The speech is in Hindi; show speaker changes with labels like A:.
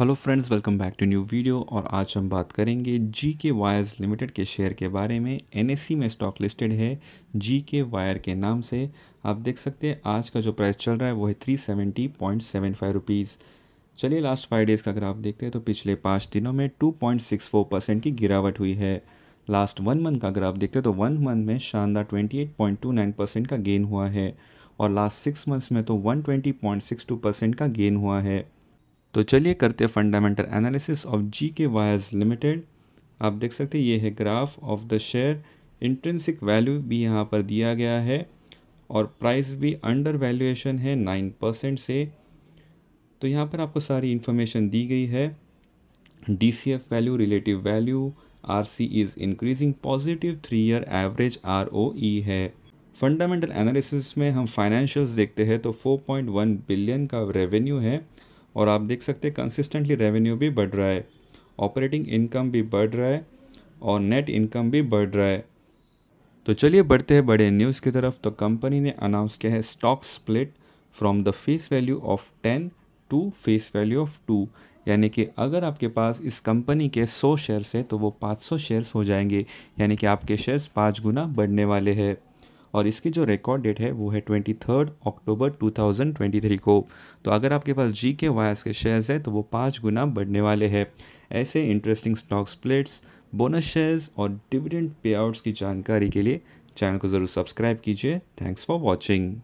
A: hello friends welcome back to new video और आज हम बात करेंगे जी के वायर्स लिमिटेड के शेयर के बारे में एन में स्टॉक लिस्टेड है जी के वायर के नाम से आप देख सकते हैं आज का जो प्राइस चल रहा है वो है three seventy point seven five rupees चलिए लास्ट फाइव डेज़ का अगर आप देखते हैं तो पिछले पाँच दिनों में two point six four percent की गिरावट हुई है लास्ट वन मंथ का अगर आप देखते हैं तो वन मंथ में शानदार twenty eight point two nine percent का गेन हुआ है और लास्ट सिक्स मंथ्स में तो one twenty point six two percent का गेन हुआ है तो चलिए करते हैं फंडामेंटल एनालिसिस ऑफ जी के वायर्स लिमिटेड आप देख सकते हैं ये है graph of the share intrinsic value भी यहाँ पर दिया गया है और प्राइस भी अंडर वैल्यूएशन है नाइन परसेंट से तो यहाँ पर आपको सारी इन्फॉर्मेशन दी गई है D C F value relative value R C is increasing positive three year average R O E है फंडामेंटल एनालिसिस में हम फाइनेंशियल्स देखते हैं तो वन बिलियन का रेवेन्यू है और आप देख सकते हैं कंसिस्टेंटली रेवेन्यू भी बढ़ रहा है ऑपरेटिंग इनकम भी बढ़ रहा है और नेट इनकम भी बढ़ रहा है तो चलिए बढ़ते हैं बड़े न्यूज़ की तरफ तो कंपनी ने अनाउंस किया है stock split from the face value of ten to face value of two यानी कि अगर आपके पास इस कंपनी के 100 शेयर्स हैं तो वो 500 शेयर्स हो जाएंगे यानी कि आपके शेयर्स पाँच गुना बढ़ने वाले हैं और इसकी जो रिकॉर्ड डेट है वो है twenty third October two thousand twenty three को तो अगर आपके पास जी के वायर्स के शेयर्स है तो वो पाँच गुना बढ़ने वाले हैं ऐसे interesting stock splits bonus shares और डिविडेंड पे आउट्स की जानकारी के लिए चैनल को ज़रूर सब्सक्राइब कीजिए थैंक्स फॉर वॉचिंग